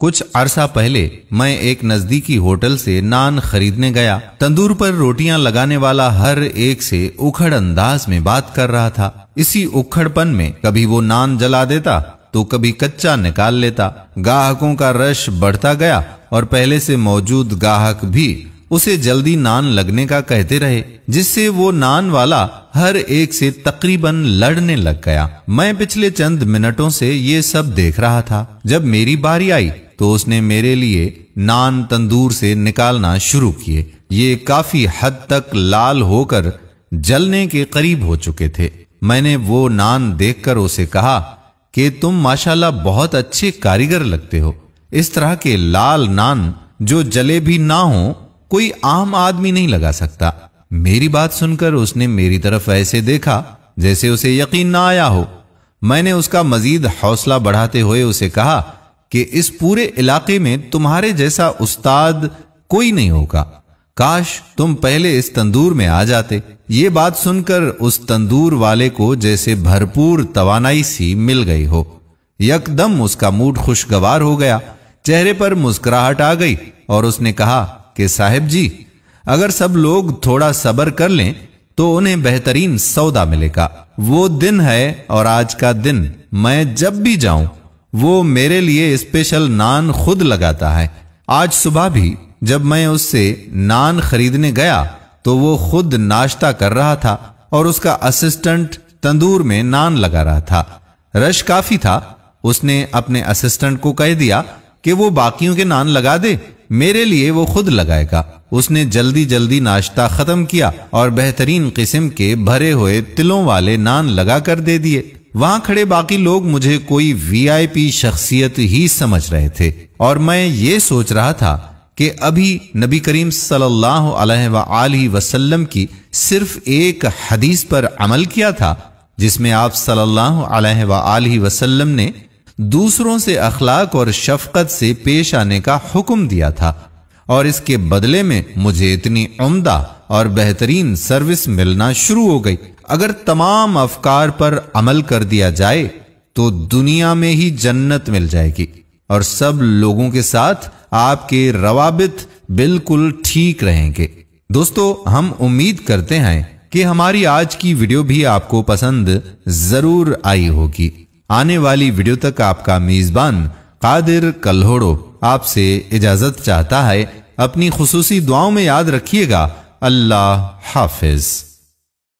कुछ अरसा पहले मैं एक नजदीकी होटल से नान खरीदने गया तंदूर पर रोटियां लगाने वाला हर एक से उखड़ अंदाज में बात कर रहा था इसी उखड़पन में कभी वो नान जला देता तो कभी कच्चा निकाल लेता गाहकों का रश बढ़ता गया और पहले से मौजूद ग्राहक भी उसे जल्दी नान लगने का कहते रहे जिससे वो नान वाला हर एक से तकरीबन लड़ने लग गया मैं पिछले चंद मिनटों से ये सब देख रहा था जब मेरी बारी आई तो उसने मेरे लिए नान तंदूर से निकालना शुरू किए ये काफी हद तक लाल होकर जलने के करीब हो चुके थे मैंने वो नान देखकर उसे कहा कि तुम माशाल्लाह बहुत अच्छे कारीगर लगते हो इस तरह के लाल नान जो जले भी ना हो कोई आम आदमी नहीं लगा सकता मेरी बात सुनकर उसने मेरी तरफ ऐसे देखा जैसे उसे यकीन ना आया हो मैंने उसका मजीद हौसला बढ़ाते हुए उसे कहा कि इस पूरे इलाके में तुम्हारे जैसा उस्ताद कोई नहीं होगा काश तुम पहले इस तंदूर में आ जाते ये बात सुनकर उस तंदूर वाले को जैसे भरपूर तवानाई सी मिल गई हो यकदम उसका मूड खुशगवार हो गया चेहरे पर मुस्कुराहट आ गई और उसने कहा कि साहेब जी अगर सब लोग थोड़ा सबर कर लें तो उन्हें बेहतरीन सौदा मिलेगा वो दिन है और आज का दिन मैं जब भी जाऊं वो मेरे लिए स्पेशल नान खुद लगाता है आज सुबह भी जब मैं उससे नान खरीदने गया तो वो खुद नाश्ता कर रहा था और उसका असिस्टेंट तंदूर में नान लगा रहा था रश काफी था उसने अपने असिस्टेंट को कह दिया कि वो बाकियों के नान लगा दे मेरे लिए वो खुद लगाएगा उसने जल्दी जल्दी नाश्ता खत्म किया और बेहतरीन किस्म के भरे हुए तिलों वाले नान लगा कर दे दिए वहां खड़े बाकी लोग मुझे कोई वीआईपी शख्सियत ही समझ रहे थे और मैं ये सोच रहा था कि अभी नबी करीम सल्लल्लाहु अलैहि वसल्लम की सिर्फ एक हदीस पर अमल किया था जिसमें आप सल्लल्लाहु अलैहि वसल्लम ने दूसरों से अखलाक और शफकत से पेश आने का हुक्म दिया था और इसके बदले में मुझे इतनी उमदा और बेहतरीन सर्विस मिलना शुरू हो गई अगर तमाम अफकार पर अमल कर दिया जाए तो दुनिया में ही जन्नत मिल जाएगी और सब लोगों के साथ आपके रवाबित बिल्कुल ठीक रहेंगे दोस्तों हम उम्मीद करते हैं कि हमारी आज की वीडियो भी आपको पसंद जरूर आई होगी आने वाली वीडियो तक आपका मेजबान कादिर कल्होड़ो आपसे इजाजत चाहता है अपनी खसूसी दुआओं में याद रखिएगा अल्लाह हाफिज़